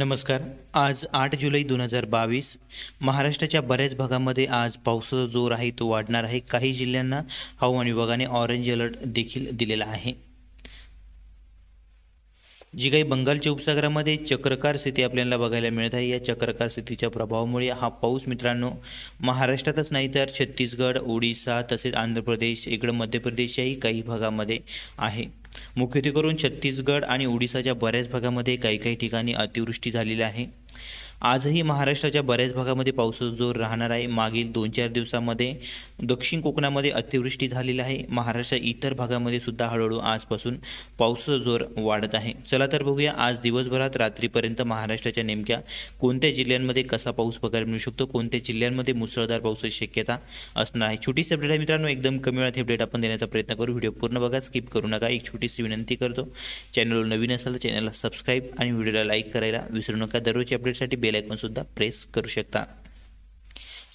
नमस्कार आज आठ जुलै दोन हजार बावीस महाराष्ट्राच्या बऱ्याच भागामध्ये आज पावसाचा जोर आहे तो वाढणार आहे काही जिल्ह्यांना हवामान विभागाने ऑरेंज अलर्ट देखील दिलेला आहे जी काही बंगालच्या उपसागरामध्ये चक्रकार स्थिती आपल्याला बघायला मिळत आहे या चक्रकार स्थितीच्या प्रभावामुळे हा पाऊस मित्रांनो महाराष्ट्रातच नाही तर छत्तीसगड ओडिसा तसेच आंध्र प्रदेश इकडं मध्य प्रदेशच्याही काही भागामध्ये आहे मुख्यत्वे करून छत्तीसगड आणि ओडिसाच्या बऱ्याच भागामध्ये काही काही ठिकाणी अतिवृष्टी झालेली आहे आजही महाराष्ट्राच्या बऱ्याच भागामध्ये पावसाचा जोर राहणार आहे मागील दोन चार दिवसामध्ये दक्षिण कोकणामध्ये अतिवृष्टी झालेली आहे महाराष्ट्र इतर भागामध्ये सुद्धा हळूहळू आजपासून पावसाचा जोर वाढत आहे चला तर बघूया आज दिवसभरात रात्रीपर्यंत महाराष्ट्राच्या नेमक्या कोणत्या जिल्ह्यांमध्ये कसा पाऊस बघायला मिळू शकतो कोणत्या जिल्ह्यांमध्ये मुसळधार पावसाची शक्यता असणार आहे छोटीशी अपडेट आहे मित्रांनो एकदम कमी वेळात अपडेट आपण देण्याचा प्रयत्न करू व्हिडिओ पूर्ण बघा स्किप करू नका एक छोटीशी विनंती करतो चॅनलवर नवीन असाल तर चॅनलला सबस्क्राईब आणि व्हिडिओला लाईक करायला विसरू नका दररोजच्या अपडेटसाठी बेल बेल सुद्धा प्रेस करू शकता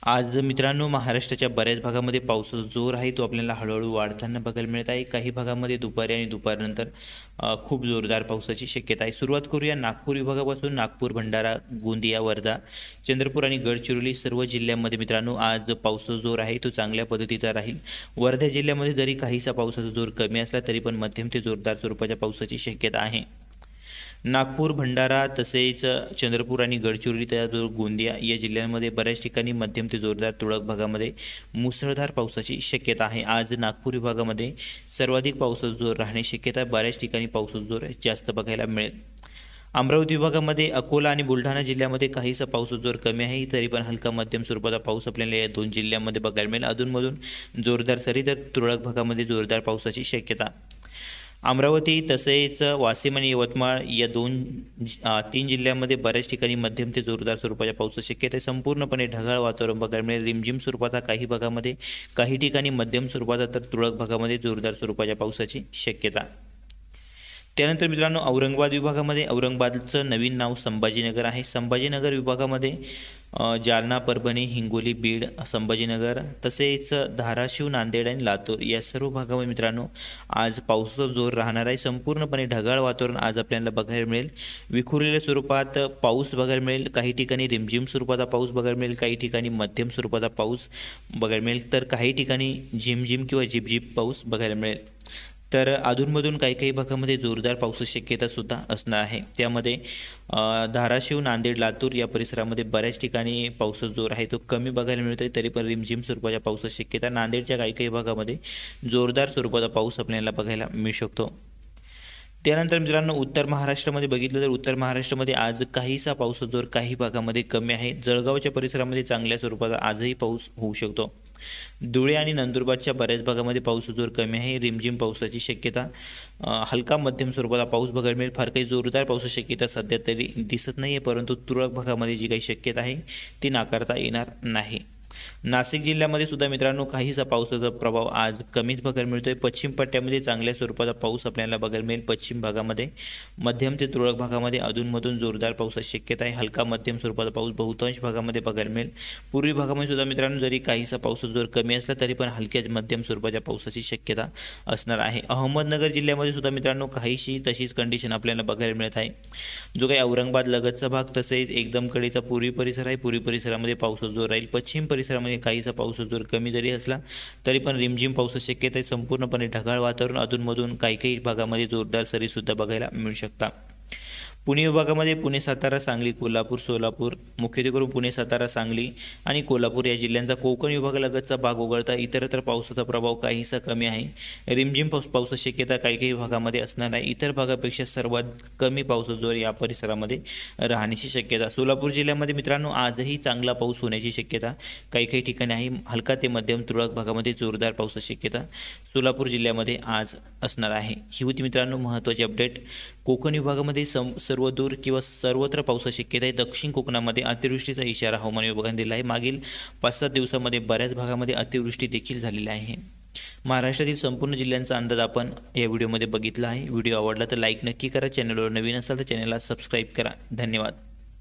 आज मित्रांनो महाराष्ट्राच्या बऱ्याच भागामध्ये पावसाचा जोर आहे तो आपल्याला हळूहळू वाढताना बघायला मिळत आहे काही भागामध्ये दुपारी आणि दुपारनंतर खूप जोरदार पावसाची शक्यता आहे सुरुवात करूया नागपूर विभागापासून नागपूर भंडारा गोंदिया वर्धा चंद्रपूर आणि गडचिरोली सर्व जिल्ह्यांमध्ये मित्रांनो आज पावसाचा जोर आहे तो चांगल्या पद्धतीचा राहील वर्धा जिल्ह्यामध्ये जरी काहीसा पावसाचा जोर कमी असला तरी पण मध्यम ते जोरदार स्वरूपाच्या पावसाची शक्यता आहे नागपूर भंडारा तसेच चंद्रपूर आणि गडचिरोली त्याचबरोबर गोंदिया या जिल्ह्यांमध्ये बऱ्याच ठिकाणी मध्यम ते जोरदार तुळक भागामध्ये मुसळधार पावसाची शक्यता आहे आज नागपूर विभागामध्ये सर्वाधिक पावसाचा जोर राहण्याची शक्यता बऱ्याच ठिकाणी पावसाचा जोर जास्त बघायला मिळेल अमरावती विभागामध्ये अकोला आणि बुलढाणा जिल्ह्यामध्ये काहीसा पाऊस जोर कमी आहे तरी पण हलका मध्यम स्वरूपाचा पाऊस आपल्याला या दोन जिल्ह्यांमध्ये बघायला मिळेल अधूनमधून जोरदार सरी तर तुरळक भागामध्ये जोरदार पावसाची शक्यता अमरावती तसेच वाशिम आणि यवतमाळ या दोन तीन जिल्ह्यांमध्ये बऱ्याच ठिकाणी मध्यम ते जोरदार स्वरूपाच्या पावसाची शक्यता संपूर्णपणे ढगाळ वातावरण बघायला मिळेल रिमझिम स्वरूपाचा काही भागामध्ये काही ठिकाणी मध्यम स्वरूपाचा तर तुरळक भागामध्ये जोरदार स्वरूपाच्या पावसाची शक्यता त्यानंतर मित्रांनो औरंगाबाद विभागामध्ये औरंगाबादचं नवीन नाव संभाजीनगर आहे संभाजीनगर विभागामध्ये जालना परभणी हिंगोली बीड संभाजीनगर तसेच धाराशिव नांदेड आणि लातूर या सर्व भागामध्ये मित्रांनो आज पावसाचा जोर राहणार आहे संपूर्णपणे ढगाळ वातावरण आज आपल्याला बघायला मिळेल विखुरलेल्या स्वरूपात पाऊस बघायला मिळेल काही ठिकाणी रिमझिम स्वरूपाचा पाऊस बघायला मिळेल काही ठिकाणी मध्यम स्वरूपाचा पाऊस बघायला मिळेल तर काही ठिकाणी झिमझिम किंवा झिपझिप पाऊस बघायला मिळेल तर अधूनमधून काही काही भागामध्ये जोरदार शक्यता सुद्धा असणार आहे त्यामध्ये धाराशिव नांदेड लातूर या परिसरामध्ये बऱ्याच ठिकाणी पावसाचा जोर आहे तो कमी बघायला मिळतो आहे तरी पण रिमझिम स्वरूपाच्या पावसाची शक्यता नांदेडच्या काही काही भागामध्ये जोरदार स्वरूपाचा पाऊस आपल्याला बघायला मिळू शकतो त्यानंतर मित्रांनो उत्तर महाराष्ट्रामध्ये बघितलं तर उत्तर महाराष्ट्रामध्ये आज काहीसा पाऊस जोर काही भागामध्ये कमी आहे जळगावच्या परिसरामध्ये चांगल्या स्वरूपाचा आजही पाऊस होऊ शकतो धुळे आणि नंदुरबारच्या बऱ्याच भागामध्ये पाऊस जोर कमी आहे रिमझिम पावसाची शक्यता हलका मध्यम स्वरूपाला पाऊस बघायला मिळेल फार काही जोरदार पावसाची शक्यता सध्या तरी दिसत नाही आहे परंतु तुरळक भागामध्ये जी काही शक्यता आहे ती नाकारता येणार नाही नाशिक जिल्ह्यामध्ये सुद्धा मित्रांनो काहीसा पावसाचा प्रभाव आज कमीच बघायला मिळतोय पश्चिम पट्ट्यामध्ये चांगल्या स्वरूपाचा पाऊस आपल्याला बघायला मिळेल पश्चिम भागामध्ये मध्यम ते तुरळक भागामध्ये अधूनमधून जोरदार पावसाची शक्यता आहे हलका मध्यम स्वरूपाचा पाऊस बहुतांश भागामध्ये बघायला मिळेल पूर्वी भागामध्ये सुद्धा मित्रांनो जरी काहीसा पावसाचा जोर कमी असला तरी पण हलक्या मध्यम स्वरूपाच्या पावसाची शक्यता असणार आहे अहमदनगर जिल्ह्यामध्ये सुद्धा मित्रांनो काहीशी तशीच कंडिशन आपल्याला बघायला मिळत आहे जो काही औरंगाबाद लगतचा भाग तसेच एकदम कडेचा पूर्वी परिसर आहे पूर्वी परिसरामध्ये पावसाचा जोर राहील पश्चिम परिसर परिसरामध्ये काहीसा पाऊस जर कमी जरी असला तरी पण रिमझिम पाऊस शक्यता संपूर्णपणे ढगाळ वातावरण अधूनमधून काही काही भागामध्ये जोरदार सरीसुद्धा बघायला मिळू शकतात पुणे विभागामध्ये पुणे सातारा सांगली कोल्हापूर सोलापूर करून पुणे सातारा सांगली आणि कोल्हापूर या जिल्ह्यांचा कोकण विभागालगतचा भाग वगळता इतरत्र पावसाचा प्रभाव काहीसा कमी आहे रिमझिम पाऊस पावसाची शक्यता काही काही भागामध्ये असणार आहे इतर भागापेक्षा सर्वात कमी पावसाचा जोर या परिसरामध्ये राहण्याची शक्यता सोलापूर जिल्ह्यामध्ये मित्रांनो आजही चांगला पाऊस होण्याची शक्यता काही काही ठिकाणी आहे हलका ते मध्यम तुरळक भागामध्ये जोरदार पावसाची शक्यता सोलापूर जिल्ह्यामध्ये आज असणार आहे ही होती मित्रांनो महत्त्वाची अपडेट कोकण विभागामध्ये सम सर्वदूर किंवा सर्वत्र पावसाची शक्यता आहे दक्षिण कोकणामध्ये अतिवृष्टीचा इशारा हवामान विभागाने दिला आहे मागील पाच सात दिवसामध्ये बऱ्याच भागामध्ये अतिवृष्टी देखील झालेली आहे महाराष्ट्रातील संपूर्ण जिल्ह्यांचा अंदाज आपण या व्हिडिओमध्ये बघितला आहे व्हिडिओ आवडला तर लाईक नक्की करा चॅनलवर नवीन असाल तर चॅनलला सबस्क्राईब करा धन्यवाद